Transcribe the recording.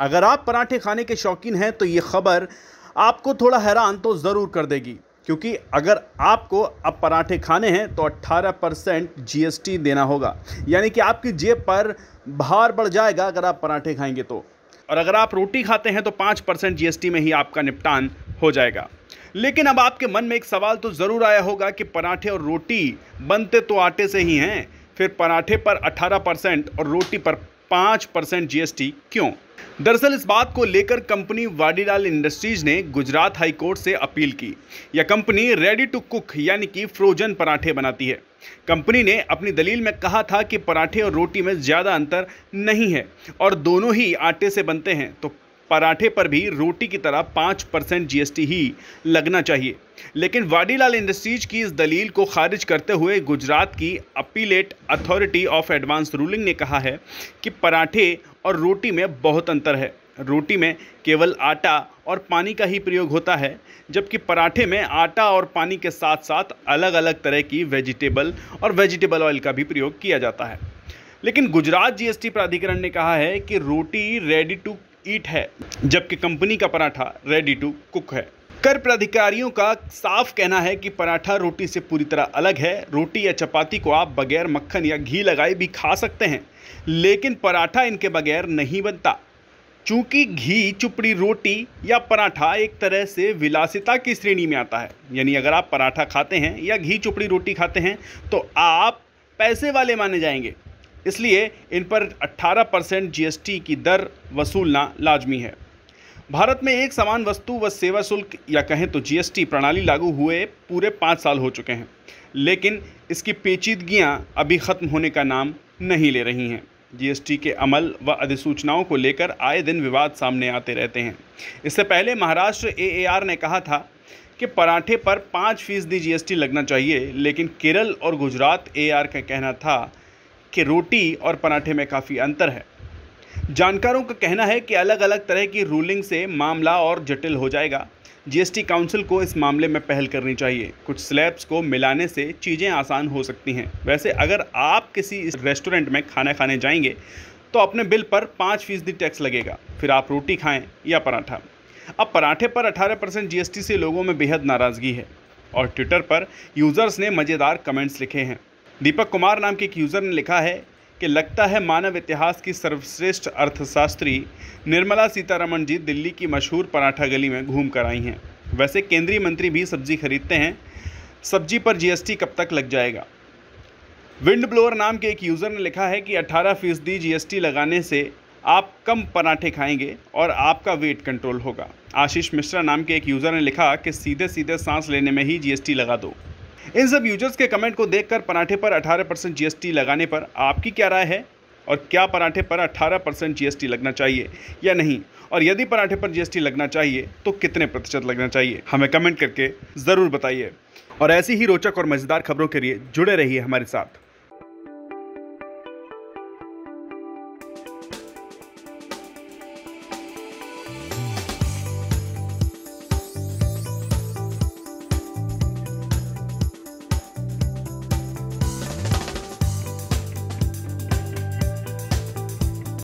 अगर आप पराठे खाने के शौकीन हैं तो ये खबर आपको थोड़ा हैरान तो ज़रूर कर देगी क्योंकि अगर आपको अब पराठे खाने हैं तो 18 परसेंट जी देना होगा यानी कि आपकी जेब पर भार बढ़ जाएगा अगर आप पराठे खाएंगे तो और अगर आप रोटी खाते हैं तो पाँच परसेंट जी में ही आपका निपटान हो जाएगा लेकिन अब आपके मन में एक सवाल तो ज़रूर आया होगा कि पराठे और रोटी बनते तो आटे से ही हैं फिर पराठे पर 18 परसेंट और रोटी पर पाँच परसेंट जी क्यों दरअसल इस बात को लेकर कंपनी वाडीलाल इंडस्ट्रीज ने गुजरात हाईकोर्ट से अपील की यह कंपनी रेडी टू कुक यानी कि फ्रोजन पराठे बनाती है कंपनी ने अपनी दलील में कहा था कि पराठे और रोटी में ज़्यादा अंतर नहीं है और दोनों ही आटे से बनते हैं तो पराठे पर भी रोटी की तरह पाँच परसेंट जी ही लगना चाहिए लेकिन वाडीलाल इंडस्ट्रीज की इस दलील को खारिज करते हुए गुजरात की appellate authority of advance ruling ने कहा है कि पराठे और रोटी में बहुत अंतर है रोटी में केवल आटा और पानी का ही प्रयोग होता है जबकि पराठे में आटा और पानी के साथ साथ अलग अलग तरह की वेजिटेबल और वेजिटेबल ऑयल का भी प्रयोग किया जाता है लेकिन गुजरात जीएसटी प्राधिकरण ने कहा है कि रोटी रेडी टू ईट है जबकि कंपनी का पराठा रेडी टू कुक है कर प्राधिकारियों का साफ कहना है कि पराठा रोटी से पूरी तरह अलग है रोटी या चपाती को आप बगैर मक्खन या घी लगाए भी खा सकते हैं लेकिन पराठा इनके बगैर नहीं बनता चूंकि घी चुपड़ी रोटी या पराठा एक तरह से विलासिता की श्रेणी में आता है यानी अगर आप पराठा खाते हैं या घी चुपड़ी रोटी खाते हैं तो आप पैसे वाले माने जाएंगे इसलिए इन पर 18 परसेंट जी की दर वसूलना लाजमी है भारत में एक समान वस्तु व सेवा शुल्क या कहें तो जीएसटी प्रणाली लागू हुए पूरे पाँच साल हो चुके हैं लेकिन इसकी पेचीदगियां अभी ख़त्म होने का नाम नहीं ले रही हैं जीएसटी के अमल व अधिसूचनाओं को लेकर आए दिन विवाद सामने आते रहते हैं इससे पहले महाराष्ट्र एएआर ने कहा था कि पराठे पर पाँच फीसदी जीएसटी लगना चाहिए लेकिन केरल और गुजरात एआर का कहना था कि रोटी और पराठे में काफ़ी अंतर है जानकारों का कहना है कि अलग अलग तरह की रूलिंग से मामला और जटिल हो जाएगा जीएसटी काउंसिल को इस मामले में पहल करनी चाहिए कुछ स्लैब्स को मिलाने से चीज़ें आसान हो सकती हैं वैसे अगर आप किसी रेस्टोरेंट में खाना खाने जाएंगे तो अपने बिल पर पाँच फीसदी टैक्स लगेगा फिर आप रोटी खाएं या पराठा अब पराठे पर अठारह परसेंट जीएसटी से लोगों में बेहद नाराज़गी है और ट्विटर पर यूज़र्स ने मज़ेदार कमेंट्स लिखे हैं दीपक कुमार नाम के एक यूज़र ने लिखा है कि लगता है मानव इतिहास की सर्वश्रेष्ठ अर्थशास्त्री निर्मला सीतारमण जी दिल्ली की मशहूर पराठा गली में घूम कर आई हैं वैसे केंद्रीय मंत्री भी सब्जी खरीदते हैं सब्जी पर जीएसटी कब तक लग जाएगा विंड ब्लोअर नाम के एक यूज़र ने लिखा है कि 18 फीसदी जीएसटी लगाने से आप कम पराठे खाएंगे और आपका वेट कंट्रोल होगा आशीष मिश्रा नाम के एक यूज़र ने लिखा कि सीधे सीधे सांस लेने में ही जीएसटी लगा दो इन सब यूजर्स के कमेंट को देखकर पराठे पर 18 परसेंट जीएसटी लगाने पर आपकी क्या राय है और क्या पराठे पर 18 परसेंट जी लगना चाहिए या नहीं और यदि पराठे पर जी लगना चाहिए तो कितने प्रतिशत लगना चाहिए हमें कमेंट करके ज़रूर बताइए और ऐसी ही रोचक और मज़ेदार खबरों के लिए जुड़े रहिए हमारे साथ